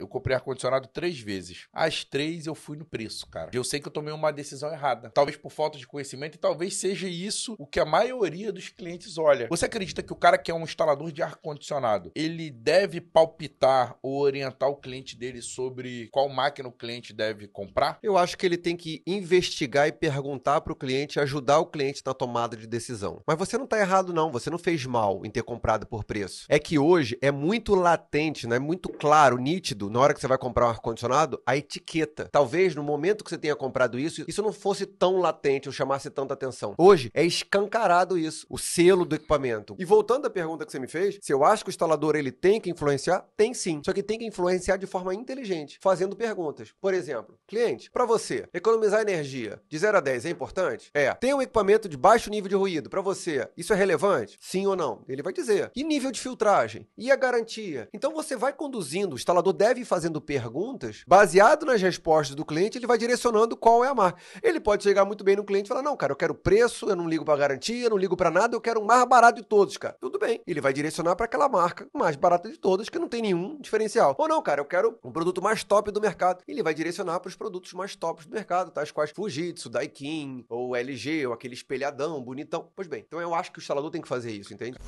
Eu comprei ar-condicionado três vezes. As três eu fui no preço, cara. Eu sei que eu tomei uma decisão errada. Talvez por falta de conhecimento e talvez seja isso o que a maioria dos clientes olha. Você acredita que o cara que é um instalador de ar-condicionado, ele deve palpitar ou orientar o cliente dele sobre qual máquina o cliente deve comprar? Eu acho que ele tem que investigar e perguntar para o cliente, ajudar o cliente na tomada de decisão. Mas você não está errado não, você não fez mal em ter comprado por preço. É que hoje é muito latente, né? é muito claro, nítido na hora que você vai comprar um ar-condicionado, a etiqueta. Talvez no momento que você tenha comprado isso, isso não fosse tão latente ou chamasse tanta atenção. Hoje é escancarado isso, o selo do equipamento. E voltando à pergunta que você me fez, se eu acho que o instalador ele tem que influenciar, tem sim. Só que tem que influenciar de forma inteligente, fazendo perguntas. Por exemplo, cliente, para você, economizar energia de 0 a 10 é importante? É. Tem um equipamento de baixo nível de ruído para você, isso é relevante? Sim ou não? Ele vai dizer. E nível de filtragem? E a garantia? Então você vai conduzindo, o instalador deve fazendo perguntas, baseado nas respostas do cliente, ele vai direcionando qual é a marca. Ele pode chegar muito bem no cliente e falar: não, cara, eu quero preço, eu não ligo para garantia, eu não ligo para nada, eu quero o mais barato de todos, cara. Tudo bem. Ele vai direcionar para aquela marca mais barata de todas, que não tem nenhum diferencial. Ou não, cara, eu quero um produto mais top do mercado. Ele vai direcionar para os produtos mais tops do mercado, tais quais Fujitsu, Daikin, ou LG, ou aquele espelhadão bonitão. Pois bem, então eu acho que o instalador tem que fazer isso, entende?